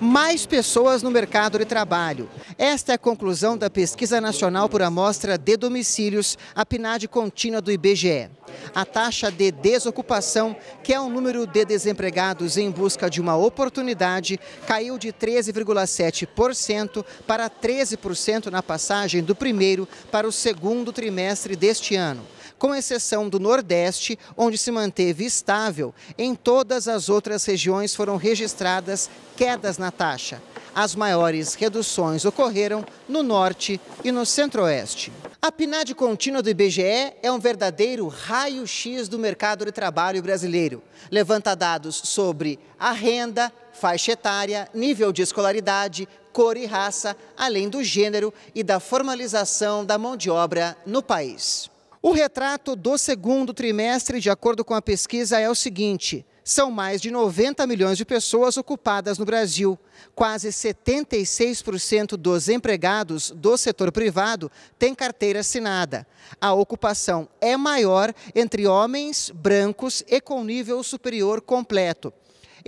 mais pessoas no mercado de trabalho. Esta é a conclusão da Pesquisa Nacional por Amostra de Domicílios, a PNAD contínua do IBGE. A taxa de desocupação, que é o número de desempregados em busca de uma oportunidade, caiu de 13,7% para 13% na passagem do primeiro para o segundo trimestre deste ano com exceção do Nordeste, onde se manteve estável, em todas as outras regiões foram registradas quedas na taxa. As maiores reduções ocorreram no Norte e no Centro-Oeste. A PNAD contínua do IBGE é um verdadeiro raio-x do mercado de trabalho brasileiro. Levanta dados sobre a renda, faixa etária, nível de escolaridade, cor e raça, além do gênero e da formalização da mão de obra no país. O retrato do segundo trimestre, de acordo com a pesquisa, é o seguinte: são mais de 90 milhões de pessoas ocupadas no Brasil. Quase 76% dos empregados do setor privado têm carteira assinada. A ocupação é maior entre homens brancos e com nível superior completo.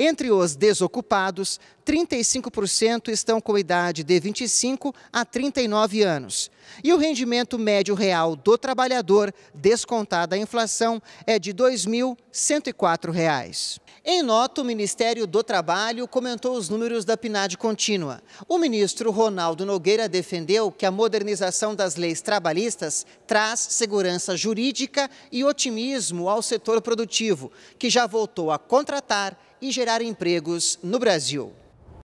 Entre os desocupados, 35% estão com idade de 25 a 39 anos. E o rendimento médio real do trabalhador, descontada a inflação, é de R$ 2.104. Em nota, o Ministério do Trabalho comentou os números da PNAD contínua. O ministro Ronaldo Nogueira defendeu que a modernização das leis trabalhistas traz segurança jurídica e otimismo ao setor produtivo, que já voltou a contratar e gerar empregos no Brasil.